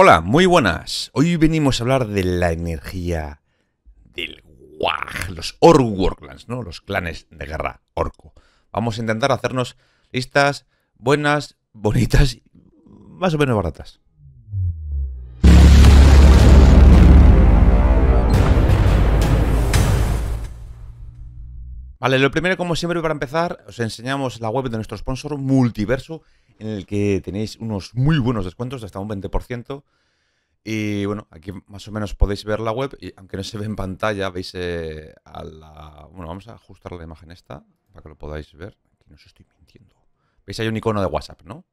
Hola, muy buenas. Hoy venimos a hablar de la energía del WAG, los Orworklands, ¿no? Los clanes de guerra orco. Vamos a intentar hacernos listas buenas, bonitas, y más o menos baratas. Vale, lo primero, como siempre, para empezar, os enseñamos la web de nuestro sponsor, Multiverso, en el que tenéis unos muy buenos descuentos, hasta un 20%. Y bueno, aquí más o menos podéis ver la web, y aunque no se ve en pantalla, veis eh, a la... Bueno, vamos a ajustar la imagen esta para que lo podáis ver. Aquí no os estoy mintiendo. Veis, hay un icono de WhatsApp, ¿no?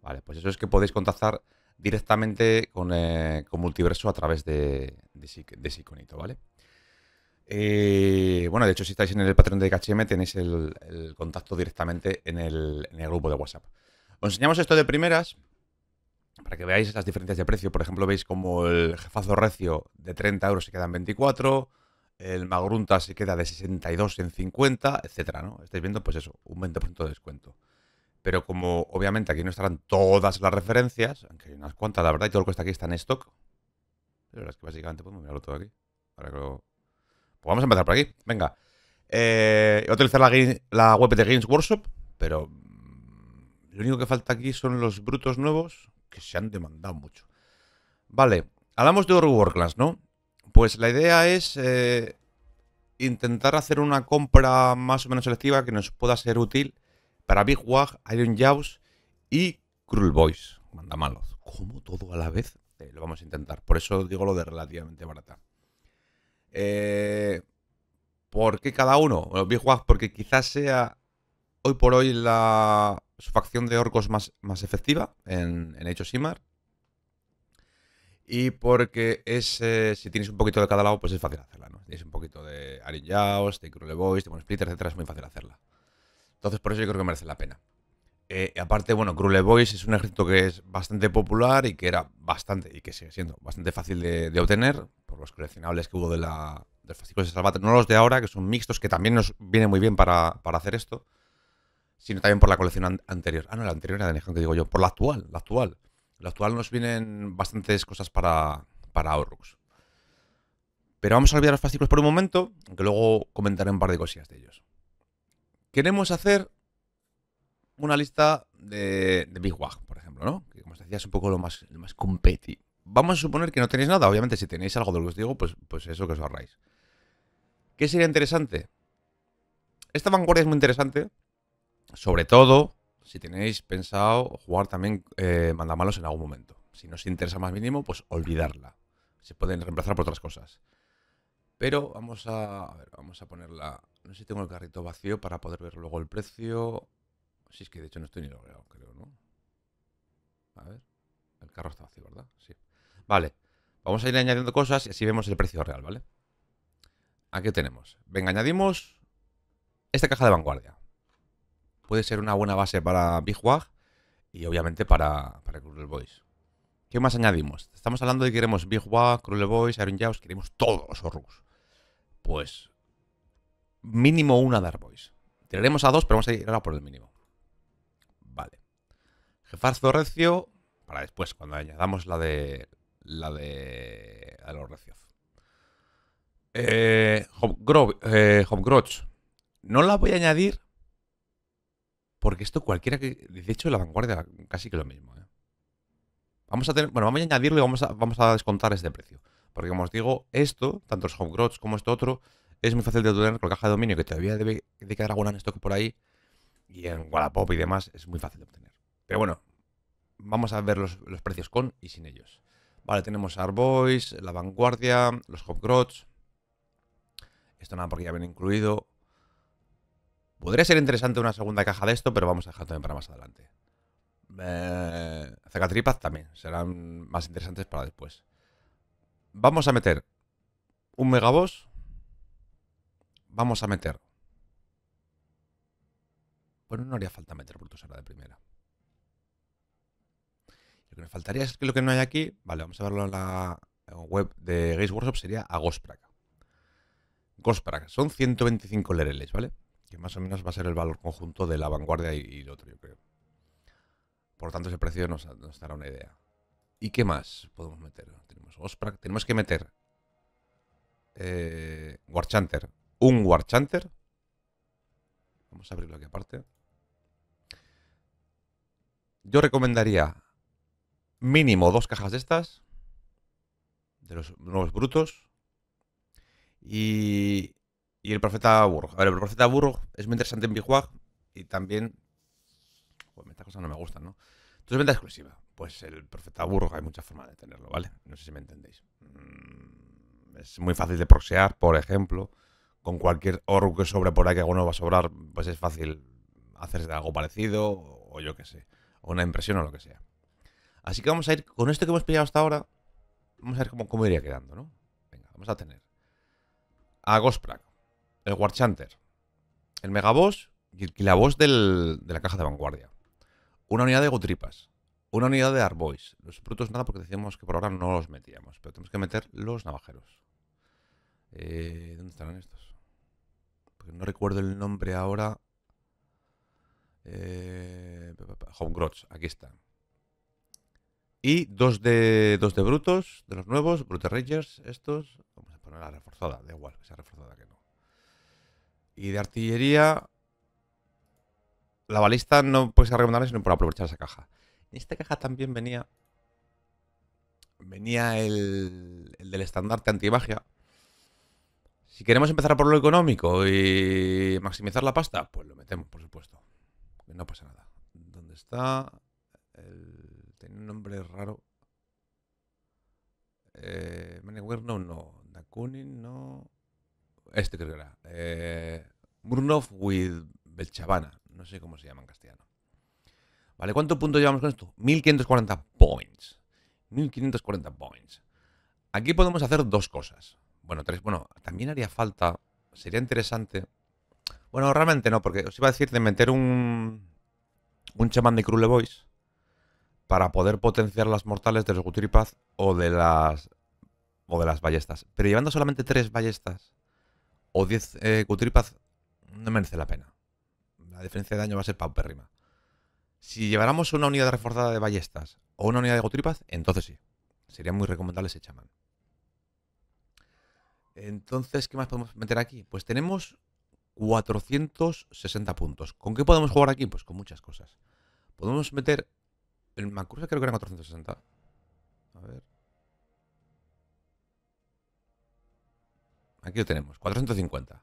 Vale, pues eso es que podéis contactar directamente con, eh, Multiverso a través de, de, ese, iconito, ¿vale? Eh, bueno, de hecho, si estáis en el patrón de KHM, tenéis el, contacto directamente en el grupo de WhatsApp. Os enseñamos esto de primeras para que veáis las diferencias de precio. Por ejemplo, veis como el jefazo recio de 30 euros se queda en 24, el magrunta se queda de 62 en 50, etcétera, ¿no? Estáis viendo, pues eso, un 20% de descuento. Pero como obviamente aquí no estarán todas las referencias, aunque hay unas cuantas, la verdad, y todo lo que está aquí está en stock. Pero es que básicamente podemos mirarlo todo aquí. que Pues vamos a empezar por aquí. Venga. Eh, voy a utilizar la, la web de Games Workshop, pero lo único que falta aquí son los brutos nuevos que se han demandado mucho. Vale, hablamos de class ¿no? Pues la idea es eh, intentar hacer una compra más o menos selectiva que nos pueda ser útil para Big Wag, Iron Jaws y Cruel Boys. Manda malos. Como todo a la vez, eh, lo vamos a intentar. Por eso digo lo de relativamente barata. Eh, ¿Por qué cada uno? Bueno, Big Wag porque quizás sea hoy por hoy la su facción de orcos más, más efectiva en, en Y porque es, si tienes un poquito de cada lado, pues es fácil hacerla, ¿no? tienes un poquito de Arin Jaws, de Cruel Boys, de Mon Splitter, etc es muy fácil hacerla. Entonces, por eso yo creo que merece la pena. Eh, aparte, bueno, Cruel Boys es un ejército que es bastante popular y que era bastante, y que sigue siendo bastante fácil de, obtener, por los coleccionables que hubo de, la, de los fascículos de Salvatore, no los de ahora, que son mixtos, que también nos viene muy bien para, para hacer esto sino también por la colección anterior. Ah, no, la anterior era de Nejan, que digo yo, por la actual, la actual. La actual nos vienen bastantes cosas para, para Horrocks. Pero vamos a olvidar los fascículos por un momento, que luego comentaré un par de cosillas de ellos. Queremos hacer una lista de, de Big Wag, por ejemplo, ¿no? Que como os decía es un poco lo más, lo más competi. Vamos a suponer que no tenéis nada, obviamente si tenéis algo de lo que os digo, pues, pues eso que os ahorráis. ¿Qué sería interesante? Esta vanguardia es muy interesante sobre todo si tenéis pensado jugar también eh, mandamalos en algún momento. Si no os interesa más mínimo, pues olvidarla. Se pueden reemplazar por otras cosas. Pero vamos a, a ver, vamos a ponerla. No sé si tengo el carrito vacío para poder ver luego el precio. Si es que de hecho no estoy ni logrado, creo, ¿no? A ver. El carro está vacío, ¿verdad? Sí. Vale. Vamos a ir añadiendo cosas y así vemos el precio real, ¿vale? Aquí tenemos. Venga, añadimos esta caja de vanguardia puede ser una buena base para Big y obviamente para, Cruel Boys. ¿Qué más añadimos? Estamos hablando de que queremos Big Cruel Boys, Iron Jaws, queremos todos los Horus. Pues mínimo una Dark Boys. Tiraremos a dos, pero vamos a ir ahora por el mínimo. Vale. Jefarzo Recio, para después, cuando añadamos la de. La de. A los Recios. Eh, eh No la voy a añadir porque esto cualquiera que... De hecho, la vanguardia casi que lo mismo. ¿eh? Vamos a tener... Bueno, vamos a añadirlo y vamos a, vamos a descontar este precio. Porque como os digo, esto, tanto los homegrots como esto otro, es muy fácil de obtener con la caja de dominio, que todavía debe de quedar alguna en stock por ahí. Y en Wallapop y demás es muy fácil de obtener. Pero bueno, vamos a ver los, precios con y sin ellos. Vale, tenemos Arboys, La Vanguardia, los Grots, Esto nada porque ya viene incluido. Podría ser interesante una segunda caja de esto, pero vamos a dejar también para más adelante. Eh, Zacatripas también, serán más interesantes para después. Vamos a meter un megaboss. Vamos a meter. Bueno, no haría falta meter ahora de primera. Lo que me faltaría es que lo que no hay aquí. Vale, vamos a verlo en la web de Gaze Workshop. Sería a Gosprak. Gosprak, son 125 lereles, ¿vale? que más o menos va a ser el valor conjunto de la vanguardia y, el otro, yo creo. Por tanto, ese precio nos, dará una idea. ¿Y qué más podemos meter? Tenemos tenemos que meter eh, Warchanter. Un Warchanter. Vamos a abrirlo aquí aparte. Yo recomendaría mínimo dos cajas de estas, de los nuevos brutos, y y el profeta burro. A ver, el profeta burro es muy interesante en Bijuag y también. Pues estas cosas no me gustan, ¿no? Entonces, venta exclusiva. Pues el profeta burro hay muchas formas de tenerlo, ¿vale? No sé si me entendéis. Mm, es muy fácil de proxear, por ejemplo. Con cualquier oro que sobre por ahí, que alguno va a sobrar, pues es fácil hacerse algo parecido, o yo qué sé. O una impresión o lo que sea. Así que vamos a ir con esto que hemos pillado hasta ahora. Vamos a ver cómo, cómo iría quedando, ¿no? Venga, vamos a tener a Gosprak, el Warchanter, el Megaboss y la voz de la caja de vanguardia. Una unidad de Gutripas Una unidad de Arboys Los brutos nada porque decíamos que por ahora no los metíamos, pero tenemos que meter los navajeros. Eh, ¿Dónde estarán estos? no recuerdo el nombre ahora. Eh, aquí está. Y dos de, dos de brutos, de los nuevos, Brute Rangers, estos. Vamos a poner la reforzada, da igual que sea reforzada que no. Y de artillería... La balista no puede ser recomendable sino por aprovechar esa caja. En esta caja también venía... Venía el, el del estandarte antimagia. Si queremos empezar por lo económico y maximizar la pasta, pues lo metemos, por supuesto. No pasa nada. ¿Dónde está? El... Tiene un nombre raro. Eh, no, no. Dakunin no este creo que era, eh, with Belchavana, no sé cómo se llama en castellano. ¿Vale? ¿Cuántos puntos llevamos con esto? 1540 points. 1540 points. Aquí podemos hacer dos cosas. Bueno, tres. Bueno, también haría falta. Sería interesante. Bueno, realmente no, porque os iba a decir de meter un. Un chamán de Cruel Boys. Para poder potenciar las mortales de los Guturipaz o de las. O de las ballestas. Pero llevando solamente tres ballestas o 10 eh, no merece la pena. La diferencia de daño va a ser paupérrima. Si lleváramos una unidad reforzada de ballestas o una unidad de cutripas, entonces sí. Sería muy recomendable ese chamán. Entonces, ¿qué más podemos meter aquí? Pues tenemos 460 puntos. ¿Con qué podemos jugar aquí? Pues con muchas cosas. Podemos meter... El mancusa creo que era 460. A ver... Aquí lo tenemos, 450.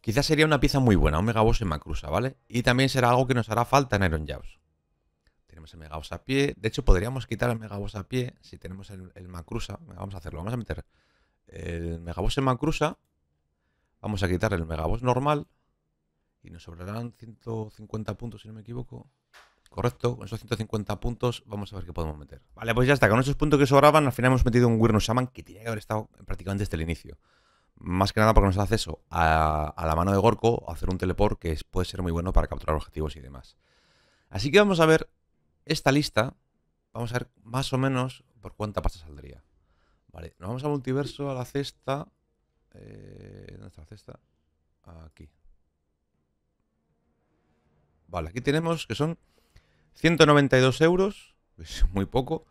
Quizás sería una pieza muy buena, un Megaboss en Macrusa, ¿vale? Y también será algo que nos hará falta en Iron Jabs. Tenemos el Megaboss a pie. De hecho, podríamos quitar el Megaboss a pie si tenemos el, el Macrusa. Vamos a hacerlo, vamos a meter el Megaboss en Macrusa. Vamos a quitar el Megaboss normal. Y nos sobrarán 150 puntos, si no me equivoco. Correcto, con esos 150 puntos vamos a ver qué podemos meter. Vale, pues ya está, con esos puntos que sobraban al final hemos metido un Wirno Shaman que tenía que haber estado prácticamente desde el inicio. Más que nada porque nos da acceso a, la mano de Gorko, hacer un teleport que puede ser muy bueno para capturar objetivos y demás. Así que vamos a ver esta lista, vamos a ver más o menos por cuánta pasta saldría. Vale, nos vamos al multiverso, a la cesta. Eh, ¿Dónde está la cesta? Aquí. Vale, aquí tenemos que son 192 euros, es muy poco.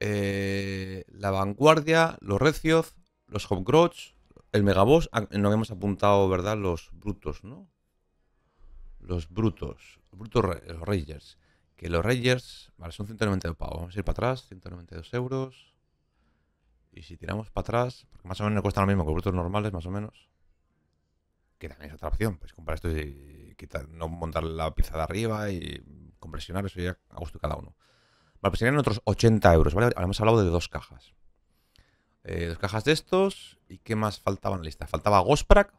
Eh, la Vanguardia, los Recios, los Hopcrotch, el Megaboss. Ah, no hemos apuntado, ¿verdad? Los Brutos, ¿no? Los Brutos. Brutos eh, los Rangers. Que los Rangers, vale, son 192 pavos. Vamos a ir para atrás, 192 euros. Y si tiramos para atrás, porque más o menos cuesta lo mismo que los Brutos normales, más o menos. Que también es otra opción, pues comprar esto y no montar la pieza de arriba y Compresionar, eso ya a gusto cada uno. Vale, pues serían otros 80 euros, ¿vale? Hemos hablado de dos cajas. Eh, dos cajas de estos. ¿Y qué más faltaba en la lista? Faltaba Gosprack.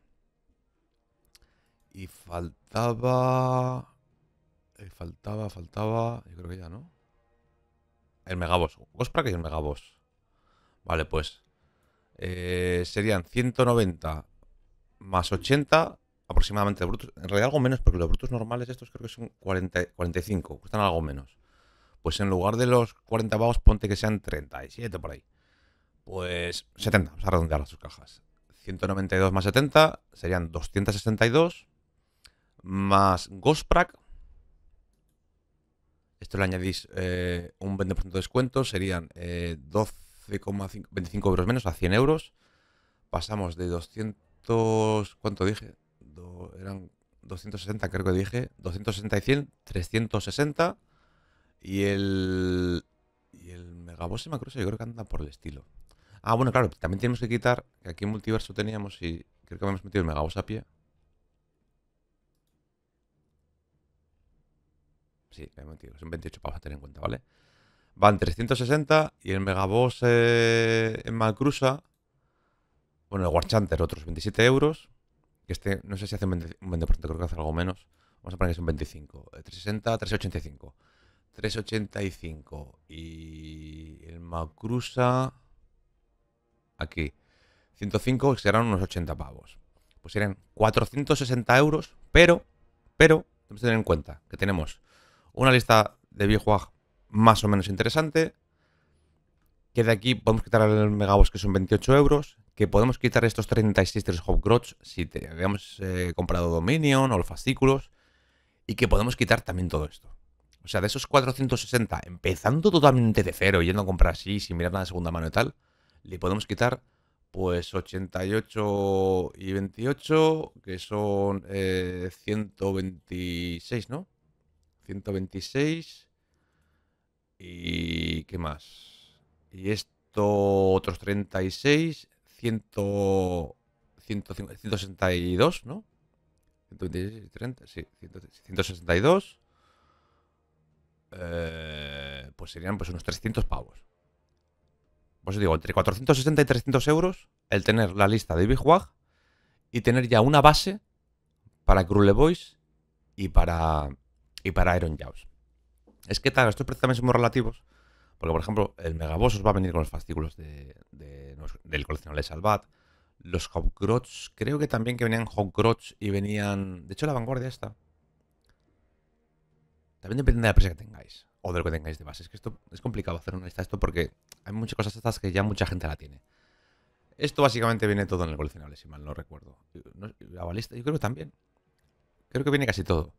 Y faltaba... Eh, faltaba, faltaba... Yo creo que ya, ¿no? El Megaboss. Gosprack y el Megaboss. Vale, pues... Eh, serían 190 más 80 aproximadamente brutos. En realidad algo menos, porque los brutos normales estos creo que son 40, 45, cuestan algo menos. Pues en lugar de los 40 pavos, ponte que sean 37 por ahí. Pues 70, vamos a redondear las sus cajas. 192 más 70 serían 262 más Gosprak. Esto le añadís eh, un 20% de descuento, serían eh, 12,25 euros menos a 100 euros. Pasamos de 200... ¿Cuánto dije? eran 260, creo que dije, 260 y 100, 360 y el y el Megaboss y Macrosa yo creo que anda por el estilo. Ah, bueno, claro, también tenemos que quitar que aquí en Multiverso teníamos y creo que habíamos metido el Megaboss a pie. Sí, me he metido, son 28 para tener en cuenta, ¿vale? Van 360 y el Megaboss eh, en Macrusa, bueno, el Warchanter otros 27 euros que este, no sé si hace un 20%, creo que hace algo menos. Vamos a poner que es un 25. 360, 385. 385. Y el Macrusa. Aquí. 105 serán unos 80 pavos. Pues serían 460 euros, pero, pero, tenemos que tener en cuenta que tenemos una lista de viejo más o menos interesante, que de aquí podemos quitar el megaboss que son 28 euros, que podemos quitar estos 36 de hopcrotch, si te, habíamos eh, comprado Dominion o los fascículos, y que podemos quitar también todo esto. O sea, de esos 460, empezando totalmente de cero, yendo a comprar así, sin mirar nada de segunda mano y tal, le podemos quitar pues 88 y 28, que son 126, eh, ¿no? 126. ¿Y qué más? Y esto, otros 36, 162, ¿no? 126, 30, sí, 162. Eh, pues serían pues unos 300 pavos. eso pues digo, entre 460 y 300 euros el tener la lista de Bijuag y tener ya una base para Cruel Boys y para, y para Iron Jaws. Es que tal, estos precios son muy relativos porque, por ejemplo, el Megaboss os va a venir con los fascículos de, del coleccionable Salvat. Los Hogcrots, creo que también que venían Hogcrots y venían... De hecho, la vanguardia está. También depende de la presa que tengáis. O de lo que tengáis de base. Es que esto es complicado hacer una lista de esto porque hay muchas cosas estas que ya mucha gente la tiene. Esto básicamente viene todo en el coleccionable, si mal no recuerdo. La balista, yo creo que también. Creo que viene casi todo.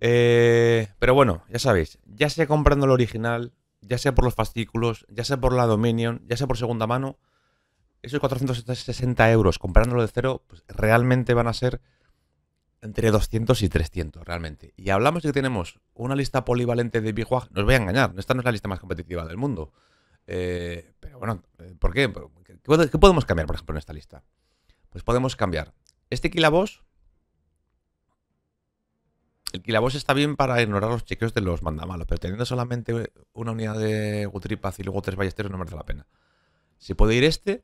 Eh, pero bueno, ya sabéis, ya sea comprando el original ya sea por los fascículos, ya sea por la Dominion, ya sea por segunda mano, esos 460 euros comprándolo de cero, pues realmente van a ser entre 200 y 300, realmente. Y hablamos de que tenemos una lista polivalente de Bihuah, Nos voy a engañar, esta no es la lista más competitiva del mundo. Eh, pero bueno, eh, ¿por qué? ¿Qué podemos cambiar, por ejemplo, en esta lista? Pues podemos cambiar este Kilaboss el voz está bien para ignorar los chequeos de los mandamalos, pero teniendo solamente una unidad de Gutripaz y luego tres ballesteros no merece la pena. Si puede ir este,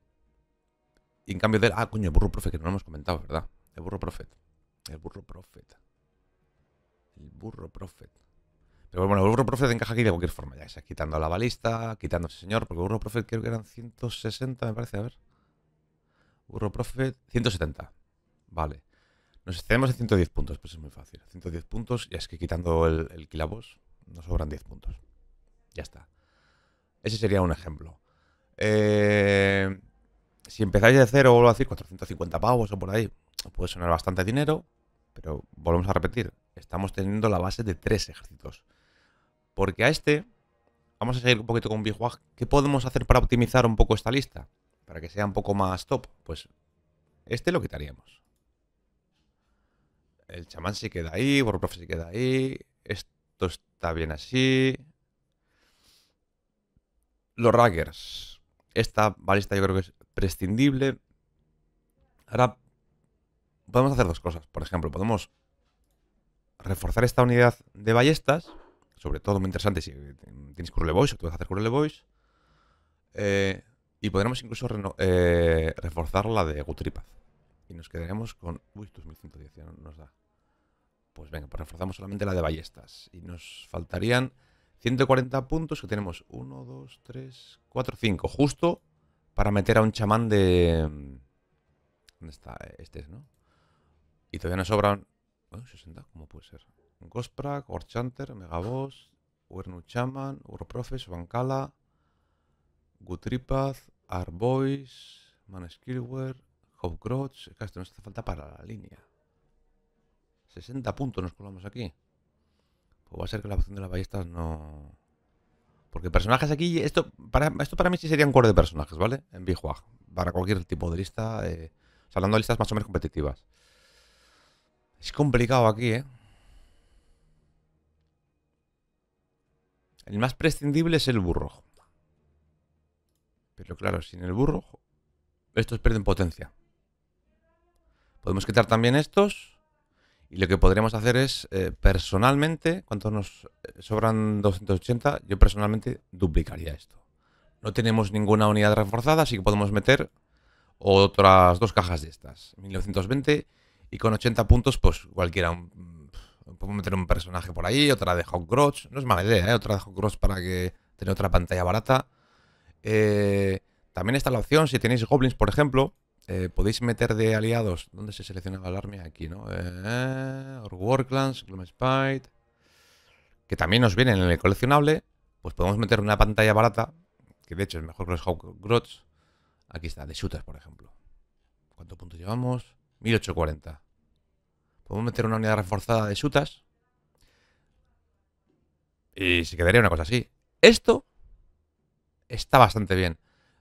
y en cambio del Ah, coño, el burro profet, que no lo hemos comentado, ¿verdad? El burro profet. El burro profet. El burro profet. Pero bueno, el burro profet encaja aquí de cualquier forma, ya sea quitando a la balista, quitándose señor, porque el burro profet creo que eran 160, me parece, a ver. Burro profet, 170. Vale. Nos excedemos a 110 puntos, pues es muy fácil. 110 puntos, y es que quitando el, kilabos nos sobran 10 puntos. Ya está. Ese sería un ejemplo. Eh, si empezáis de cero, vuelvo a decir, 450 pavos o por ahí, puede sonar bastante dinero, pero volvemos a repetir, estamos teniendo la base de tres ejércitos. Porque a este, vamos a seguir un poquito con BigWag. ¿Qué podemos hacer para optimizar un poco esta lista? Para que sea un poco más top. Pues este lo quitaríamos el chamán se queda ahí, Warprof se queda ahí, esto está bien así. Los Raggers. Esta balista yo creo que es prescindible. Ahora podemos hacer dos cosas. Por ejemplo, podemos reforzar esta unidad de ballestas. Sobre todo muy interesante si tienes Curl Boys o tú vas a hacer Curl Boys. Eh, y podremos incluso eh, reforzar la de Gutripath. Y nos quedaremos con... Uy, 2110 nos da. Pues venga, pues reforzamos solamente la de ballestas. Y nos faltarían 140 puntos que tenemos 1, 2, 3, 4, 5. Justo para meter a un chamán de... ¿Dónde está? Este ¿no? Y todavía nos sobran... Bueno, 60, ¿cómo puede ser? Gosprak, Orchanter, Megaboss, Uernu Chaman, Urprofes, Bancala, gutripath Arbois, Skillware... Hopcroach, no nos hace falta para la línea. 60 puntos nos colamos aquí. Pues va a ser que la opción de las ballestas no... Porque personajes aquí, esto para, esto para mí sí sería un core de personajes, ¿vale? En Big para cualquier tipo de lista, o eh, sea, hablando de listas más o menos competitivas. Es complicado aquí, ¿eh? El más prescindible es el burro. Pero claro, sin el burro, estos pierden potencia. Podemos quitar también estos. Y lo que podremos hacer es, eh, personalmente, ¿cuántos nos eh, sobran 280? Yo personalmente duplicaría esto. No tenemos ninguna unidad reforzada, así que podemos meter otras dos cajas de estas. 1920 y con 80 puntos, pues cualquiera. podemos meter un personaje por ahí, otra de Hawk No es mala idea, ¿eh? Otra de Hawk para que tener otra pantalla barata. Eh, también está la opción, si tenéis goblins, por ejemplo, eh, podéis meter de aliados. ¿Dónde se seleccionaba el army? Aquí, ¿no? Eh, or Gloomspite. Que también nos vienen en el coleccionable. Pues podemos meter una pantalla barata. Que de hecho es mejor que los Hawk Grots. Aquí está, de shooters, por ejemplo. ¿Cuántos puntos llevamos? 1840. Podemos meter una unidad reforzada de shooters. Y se quedaría una cosa así. Esto está bastante bien.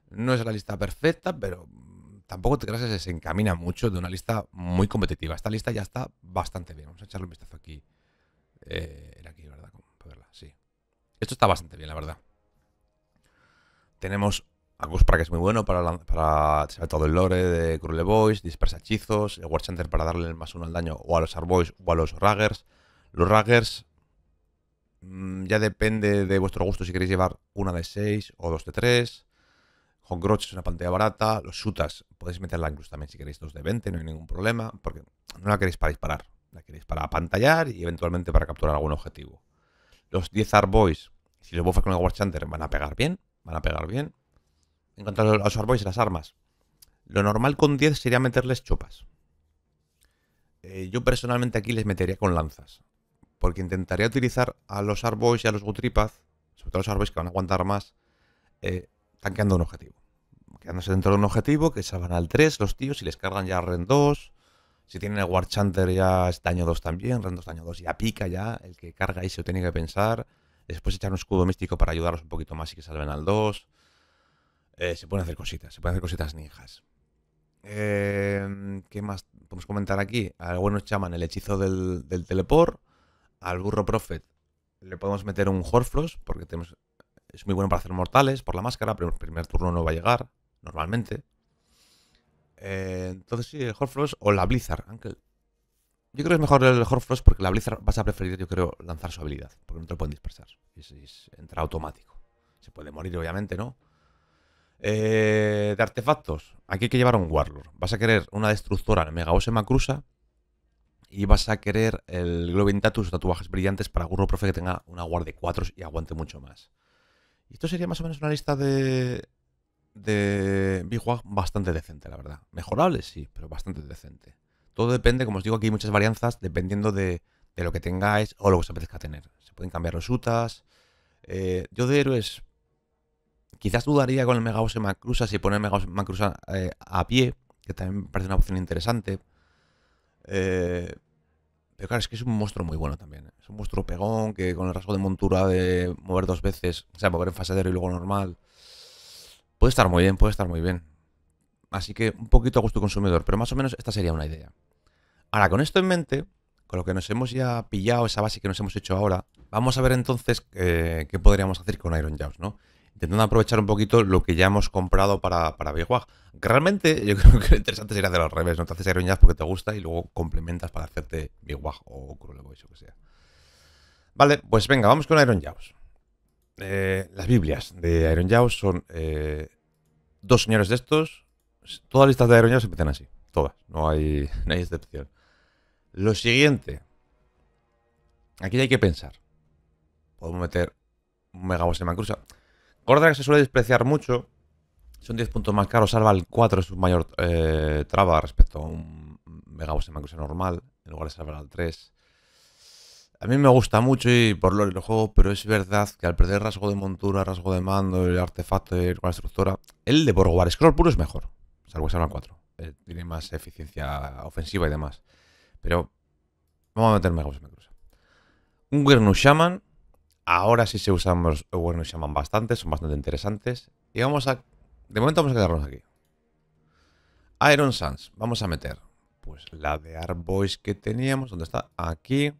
No es la lista perfecta, pero tampoco te creas se encamina mucho de una lista muy competitiva. Esta lista ya está bastante bien. Vamos a echarle un vistazo aquí. Eh, aquí, ¿verdad? sí. Esto está bastante bien, la verdad. Tenemos Agus para que es muy bueno, para, todo el lore de Cruel Boys, dispersa hechizos, el War Center para darle el más uno al daño o a los Arboys o a los Ruggers. Los Ruggers mm, ya depende de vuestro gusto si queréis llevar una de 6 o dos de 3. Hot es una pantalla barata, los Sutas, podéis meterla incluso también si queréis dos de 20, no hay ningún problema, porque no la queréis para disparar, la queréis para apantallar y eventualmente para capturar algún objetivo. Los 10 Arboys, si los buffas con el Warchanter, van a pegar bien, van a pegar bien. En cuanto a los Arboys, y las armas, lo normal con 10 sería meterles chopas. Eh, yo personalmente aquí les metería con lanzas, porque intentaría utilizar a los Arboys y a los Gutripaz, sobre todo los Arboys que van a aguantar más, eh, tanqueando un objetivo quedándose dentro de un objetivo, que salvan al 3 los tíos y les cargan ya Ren 2. Si tienen el War Chanter ya es daño 2 también, Ren 2 daño 2 ya pica ya, el que carga y se lo tiene que pensar. Después echar un escudo místico para ayudarlos un poquito más y que salven al 2. Eh, se pueden hacer cositas, se pueden hacer cositas ninjas. Em, ¿Qué más podemos comentar aquí? Al bueno chaman el hechizo del, del teleport. Al burro prophet le podemos meter un horflos porque es muy bueno para hacer mortales por la máscara, pero el primer turno no va a llegar normalmente. Eh, entonces sí, el Horfrost o la Blizzard, yo creo que es mejor el Horfrost porque la Blizzard vas a preferir, yo creo, lanzar su habilidad, porque no te lo pueden dispersar. Es, entra automático. Se puede morir, obviamente, ¿no? Eh, de artefactos, aquí hay que llevar un Warlord. Vas a querer una destructora en Mega Osema y vas a querer el Globin Tatus, tatuajes brillantes para Gurro Profe que tenga una War de 4 y aguante mucho más. Y esto sería más o menos una lista de, de VWAG bastante decente, la verdad. Mejorable, sí, pero bastante decente. Todo depende, como os digo, aquí hay muchas varianzas dependiendo de, lo que tengáis o lo que os apetezca tener. Se pueden cambiar los UTAs. Eh, yo de héroes quizás dudaría con el Mega Megaboss Macrusa si poner Mega Macrusa eh, a pie, que también me parece una opción interesante. Eh, pero claro, es que es un monstruo muy bueno también. Es un monstruo pegón que con el rasgo de montura de mover dos veces, o sea, mover en fase de héroe y luego normal, Puede estar muy bien, puede estar muy bien. Así que un poquito a gusto consumidor, pero más o menos esta sería una idea. Ahora, con esto en mente, con lo que nos hemos ya pillado, esa base que nos hemos hecho ahora, vamos a ver entonces eh, qué podríamos hacer con Iron Jaws, ¿no? Intentando aprovechar un poquito lo que ya hemos comprado para, para Realmente yo creo que lo interesante sería hacer al revés, ¿no? Te haces Iron Jaws porque te gusta y luego complementas para hacerte Big o Cruel o o que sea. Vale, pues venga, vamos con Iron Jaws. Eh, las Biblias de Iron Jaws son eh, dos señores de estos. Todas las listas de Iron Jaws empiezan así. Todas. No hay, no excepción. Lo siguiente. Aquí hay que pensar. Podemos meter un Megaboss en Mancrusa. Corda que se suele despreciar mucho. Son 10 puntos más caros. Salva el 4 es su mayor eh, traba respecto a un Megaboss en normal. En lugar de salvar al 3. A mí me gusta mucho y por lo del juego, pero es verdad que al perder rasgo de montura, rasgo de mando, el artefacto con la estructura, el de Bar. Scroll puro es mejor, salvo que 4. Eh, tiene más eficiencia ofensiva y demás. Pero vamos a meter a en Un Wernus Shaman. Ahora sí se usan Wernus Shaman bastante, son bastante interesantes. Y vamos a. De momento vamos a quedarnos aquí. Iron Sands, Vamos a meter. Pues la de Arbois que teníamos. ¿Dónde está? Aquí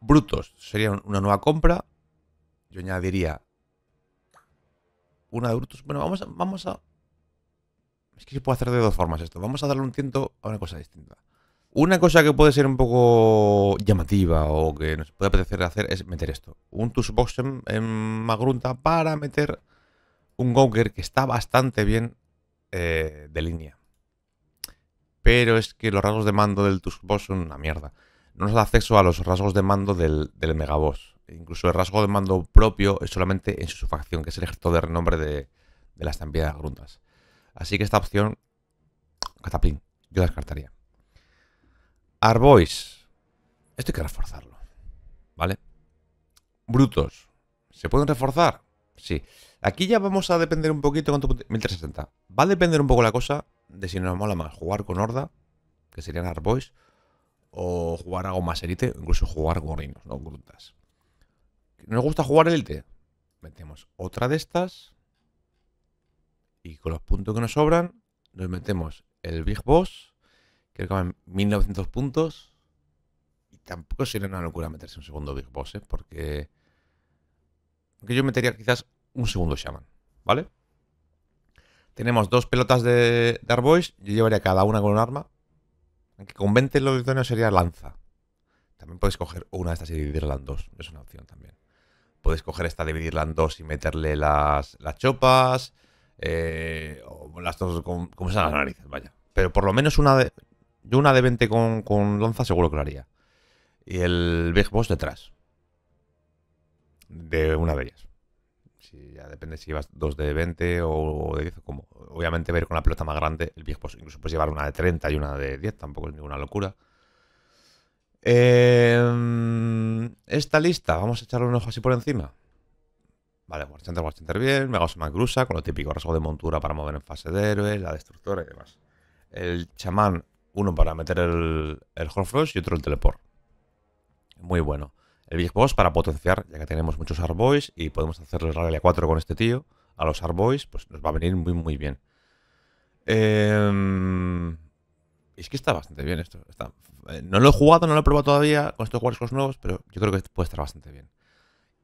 brutos sería una nueva compra. Yo añadiría una de brutos. Bueno, vamos a, vamos a... Es que se puede hacer de dos formas esto. Vamos a darle un tiento a una cosa distinta. Una cosa que puede ser un poco llamativa o que nos puede apetecer hacer es meter esto. Un Tushbox en, Magrunta para meter un Goker que está bastante bien eh, de línea. Pero es que los rasgos de mando del Tushbox son una mierda no nos da acceso a los rasgos de mando del, del megaboss. Incluso el rasgo de mando propio es solamente en su facción, que es el ejército de renombre de, las la gruntas. Así que esta opción, Cataplín, yo descartaría. Arbois, esto hay que reforzarlo, ¿vale? Brutos, ¿se pueden reforzar? Sí. Aquí ya vamos a depender un poquito cuánto 1360. Va a depender un poco la cosa de si nos mola más jugar con Horda, que serían Arbois, o jugar algo más elite incluso jugar gorrinos, no grutas. ¿Nos gusta jugar elite Metemos otra de estas y con los puntos que nos sobran nos metemos el Big Boss, que van 1900 puntos. Y tampoco sería una locura meterse un segundo Big Boss, ¿eh? porque... aunque yo metería quizás un segundo Shaman, ¿vale? Tenemos dos pelotas de Dark yo llevaría cada una con un arma, aunque con 20 lo idóneo sería lanza. También puedes coger una de estas y dividirla en dos. Es una opción también. Puedes coger esta, dividirla en dos y meterle las, las chopas. Eh, o las dos, como, las narices, vaya. Pero por lo menos una de. Yo una de 20 con, con lanza seguro que lo haría. Y el Big Boss detrás. De una de ellas ya depende si llevas dos de 20 o de 10, como obviamente ver con la pelota más grande, el viejo pues, incluso puedes llevar una de 30 y una de 10, tampoco es ninguna locura. Em, esta lista, vamos a echarle un ojo así por encima. Vale, Warchenter, Warchenter bien, más Magrusa, con lo típico rasgo de montura para mover en fase de héroe, la destructora y demás. El chamán, uno para meter el, el Horfrost y otro el teleport. Muy bueno el Big Boss para potenciar, ya que tenemos muchos Boys y podemos hacerle Rally a 4 con este tío, a los Boys, pues nos va a venir muy, muy bien. Em, es que está bastante bien esto. Eh, no lo he jugado, no lo he probado todavía con estos juegos nuevos, pero yo creo que puede estar bastante bien.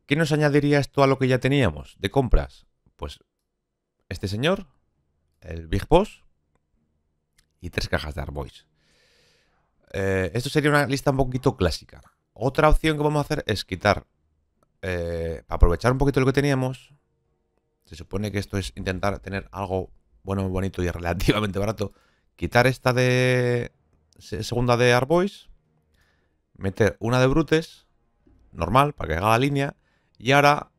¿Qué nos añadiría esto a lo que ya teníamos de compras? Pues este señor, el Big Boss y tres cajas de Arboys. Eh, esto sería una lista un poquito clásica. Otra opción que vamos a hacer es quitar, eh, aprovechar un poquito lo que teníamos. Se supone que esto es intentar tener algo bueno, bonito y relativamente barato. Quitar esta de segunda de Arbois, meter una de Brutes, normal, para que haga la línea, y ahora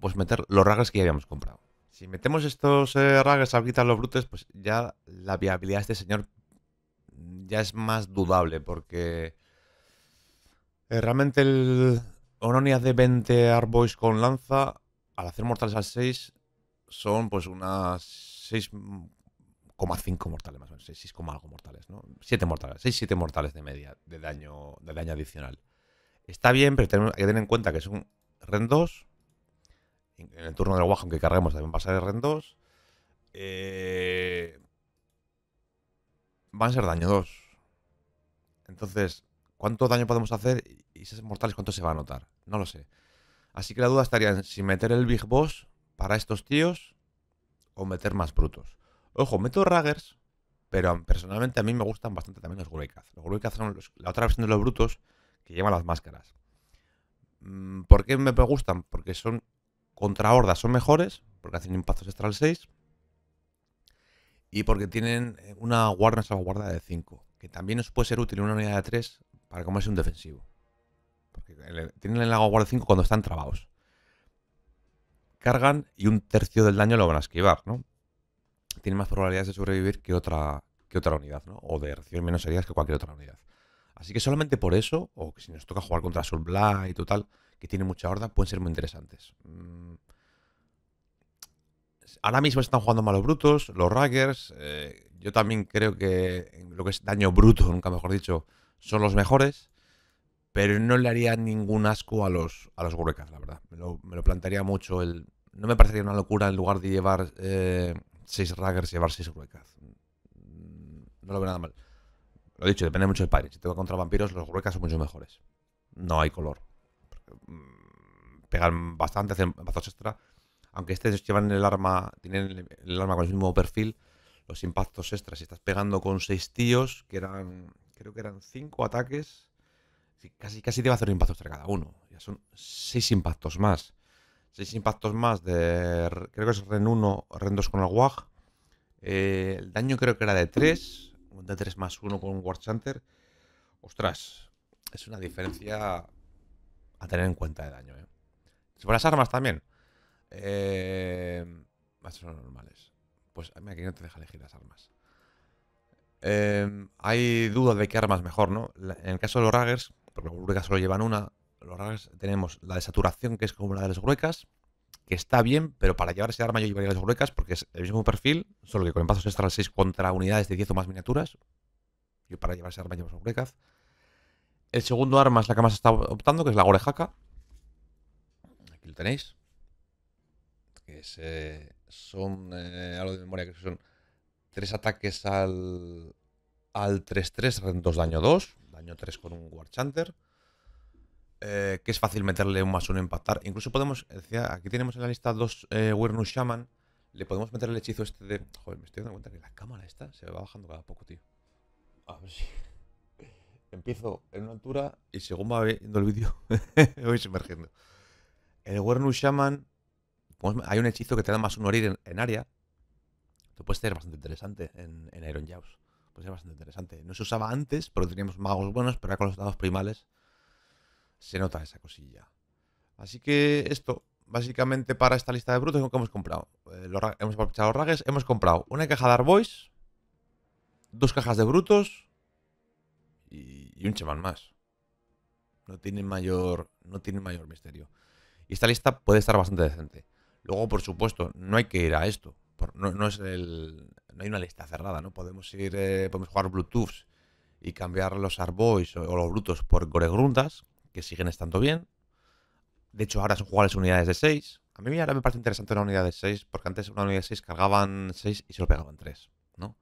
pues meter los Raggers que ya habíamos comprado. Si metemos estos eh, al quitar los Brutes, pues ya la viabilidad de este señor ya es más dudable, porque eh, realmente el Ononia de 20 Arboys con lanza, al hacer mortales al 6, son pues unas 6,5 mortales más o menos, 6, algo mortales, ¿no? 7 mortales, 6, 7 mortales de media de daño, daño adicional. Está bien, pero hay que tener en cuenta que es un REN 2. En el turno del guajo, aunque carguemos, también a ser REN 2. Eh, van a ser daño 2. Entonces, cuánto daño podemos hacer y si es mortales cuánto se va a notar. No lo sé. Así que la duda estaría en si meter el Big Boss para estos tíos o meter más brutos. Ojo, meto Raggers, pero personalmente a mí me gustan bastante también los Gruikaz. Los Gruikaz son la otra versión de los brutos que llevan las máscaras. Mm, ¿Por qué me gustan? Porque son contra hordas, son mejores, porque hacen impactos extra al 6 y porque tienen una guarda salvaguarda de 5, que también nos puede ser útil en una unidad de 3 para es un defensivo. tienen el agua 5 cuando están trabados. Cargan y un tercio del daño lo van a esquivar, ¿no? Tienen más probabilidades de sobrevivir que otra, que otra unidad, ¿no? O de recibir menos heridas que cualquier otra unidad. Así que solamente por eso, o que si nos toca jugar contra Soul Blight y total, que tiene mucha horda, pueden ser muy interesantes. Mm. Ahora mismo están jugando malos brutos, los Raggers. Eh, yo también creo que lo que es daño bruto, nunca mejor dicho, son los mejores, pero no le haría ningún asco a los, a los la verdad. Me lo, plantearía mucho. El, no me parecería una locura en lugar de llevar eh, seis Raggers, llevar seis huecas. Mm, no lo veo nada mal. Lo he dicho, depende mucho del padre. Si tengo contra vampiros, los huecas son mucho mejores. No hay color. Mm, pegan bastante, hacen bazos extra. Aunque estos llevan el arma, tienen el arma con el mismo perfil, los impactos extras. Si estás pegando con seis tíos, que eran creo que eran 5 ataques. Casi, te va a hacer un impacto entre cada uno. Ya son 6 impactos más. 6 impactos más de. Creo que es Ren 1, Ren 2 con el WAG. Eh, el daño creo que era de 3. Un de 3 más 1 con un War Chanter Ostras, es una diferencia a tener en cuenta de daño. ¿eh? Sobre las armas también. Eh, son normales. Pues mira, aquí no te deja elegir las armas. Em, hay duda de qué arma es mejor, ¿no? En el caso de los Ruggers porque los Ruggers solo llevan una, los Ruggers tenemos la de saturación, que es como la de las Gruecas, que está bien, pero para llevarse arma yo llevaría las Gruecas porque es el mismo perfil, solo que con empazos extra 6 contra unidades de 10 o más miniaturas. Yo para llevarse ese arma llevo las Gruecas. El segundo arma es la que más está optando, que es la Gorejaca. Aquí lo tenéis. Que es, eh, son eh, algo de memoria que son Tres ataques al, al 3-3, 2 daño 2, daño 3 con un War Chanter. Eh, que es fácil meterle un más uno empatar Incluso podemos, decía, aquí tenemos en la lista dos eh, Wernus Shaman. Le podemos meter el hechizo este de. Joder, me estoy dando cuenta que la cámara está se va bajando cada poco, tío. A ver si. Empiezo en una altura y según va viendo el vídeo, voy sumergiendo. El Wernus Shaman. Hay un hechizo que te da más uno a en área, puede ser bastante interesante en, Iron Jaws. Puede ser bastante interesante. No se usaba antes, pero teníamos magos buenos, pero ahora con los dados primales se nota esa cosilla. Así que esto, básicamente para esta lista de brutos, que hemos comprado? Eh, hemos aprovechado los rages, hemos comprado una caja de Arboys dos cajas de brutos y, un chaval más. No tiene mayor, no tiene mayor misterio. Y esta lista puede estar bastante decente. Luego, por supuesto, no hay que ir a esto no, es hay una lista cerrada, ¿no? Podemos ir, eh, podemos jugar Bluetooth y cambiar los Arboys o, los Brutos por Goregrundas, que siguen estando bien. De hecho, ahora son jugables unidades de 6. A mí ahora me parece interesante una unidad de 6, porque antes una unidad de 6 cargaban 6 y se lo pegaban 3, ¿no?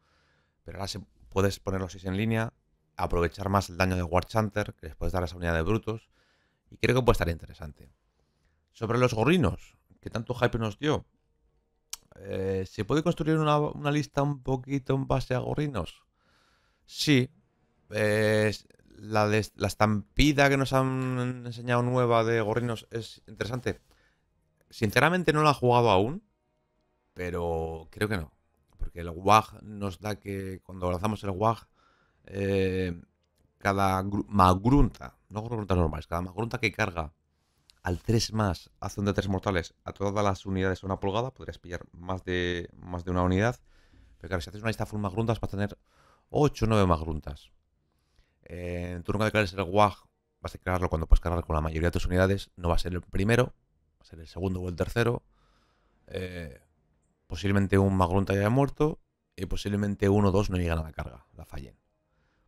Pero ahora puedes poner los 6 en línea, aprovechar más el daño de War que les puedes dar a esa unidad de Brutos, y creo que puede estar interesante. Sobre los gorrinos, que tanto hype nos dio, eh, ¿se puede construir una, lista un poquito en base a gorrinos? Sí. la, estampida que nos han enseñado nueva de gorrinos es interesante. Sinceramente no la he jugado aún, pero creo que no. Porque el WAG nos da que cuando lanzamos el WAG, eh, cada magrunta, no grunta normales, cada magrunta que carga al 3 más, un de 3 mortales a todas las unidades a una pulgada, podrías pillar más de, más de una unidad. Pero claro, si haces una lista full magruntas, vas a tener 8 o 9 magruntas. Eh, en turno que declares el WAG, vas a declararlo cuando puedes cargar con la mayoría de tus unidades. No va a ser el primero, va a ser el segundo o el tercero. Eh, posiblemente un magrunta haya muerto y posiblemente uno o dos no llegan a la carga, la fallen.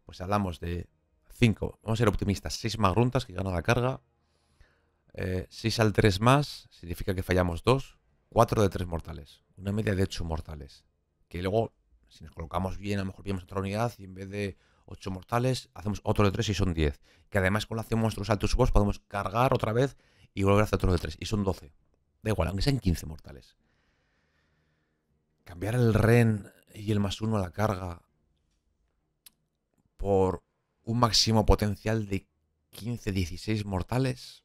Pues hablamos de 5, vamos a ser optimistas, 6 magruntas que llegan a la carga 6 eh, al 3 más significa que fallamos 2, 4 de 3 mortales, una media de 8 mortales. Que luego, si nos colocamos bien, a lo mejor pillamos otra unidad y en vez de 8 mortales hacemos otro de 3 y son 10. Que además cuando hacemos nuestros altos subos podemos cargar otra vez y volver a hacer otro de 3 y son 12. Da igual, aunque sean 15 mortales. Cambiar el REN y el más 1 a la carga por un máximo potencial de 15, 16 mortales